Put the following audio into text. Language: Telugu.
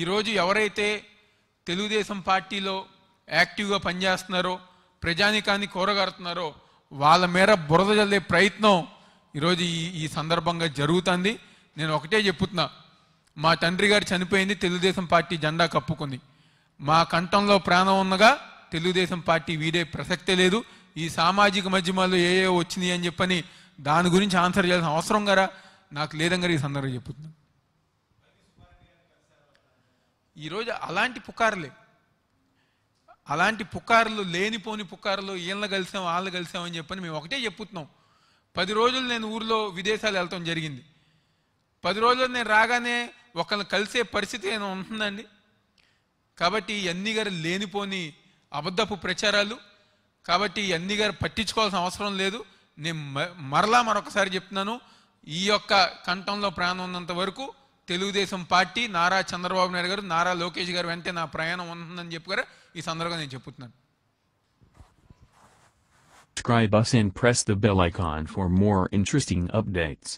ఈరోజు ఎవరైతే తెలుగుదేశం పార్టీలో యాక్టివ్గా పనిచేస్తున్నారో ప్రజానికాన్ని కోరగడుతున్నారో వాళ్ళ మేర బురద చల్లే ప్రయత్నం ఈరోజు ఈ ఈ సందర్భంగా జరుగుతుంది నేను ఒకటే చెప్పుతున్నా మా తండ్రి గారు చనిపోయింది తెలుగుదేశం పార్టీ జెండా కప్పుకుంది మా కంఠంలో ప్రాణం ఉన్నగా తెలుగుదేశం పార్టీ వీడే ప్రసక్తే లేదు ఈ సామాజిక మాధ్యమాల్లో ఏ ఏ వచ్చినాయి అని చెప్పని దాని గురించి ఆన్సర్ చేయాల్సిన అవసరం కదా నాకు లేదంగారు ఈ సందర్భంగా చెప్పుతున్నాను ఈరోజు అలాంటి పుకారులే అలాంటి పుకారులు లేనిపోని పుకారులు ఈళ్ళని కలిసాం వాళ్ళు కలిసామని చెప్పని మేము ఒకటే చెప్పుతున్నాం పది రోజులు నేను ఊర్లో విదేశాలు వెళ్తాం జరిగింది పది రోజులు నేను రాగానే ఒకరిని కలిసే పరిస్థితి నేను ఉంటుందండి కాబట్టి అన్నీ గారు లేనిపోని అబద్ధపు ప్రచారాలు కాబట్టి అన్ని గారు పట్టించుకోవాల్సిన అవసరం లేదు నేను మరలా మరొకసారి చెప్తున్నాను ఈ యొక్క కంఠంలో ప్రాణం ఉన్నంత వరకు తెలుగుదేశం పార్టీ నారా చంద్రబాబు నాయుడు గారు నారా లోకేష్ గారు వెంటే నా ప్రయాణం ఉంటుందని చెప్పుగారు ఈ సందర్భంగా నేను చెప్తున్నాను Subscribe us and press the bell icon for more interesting updates.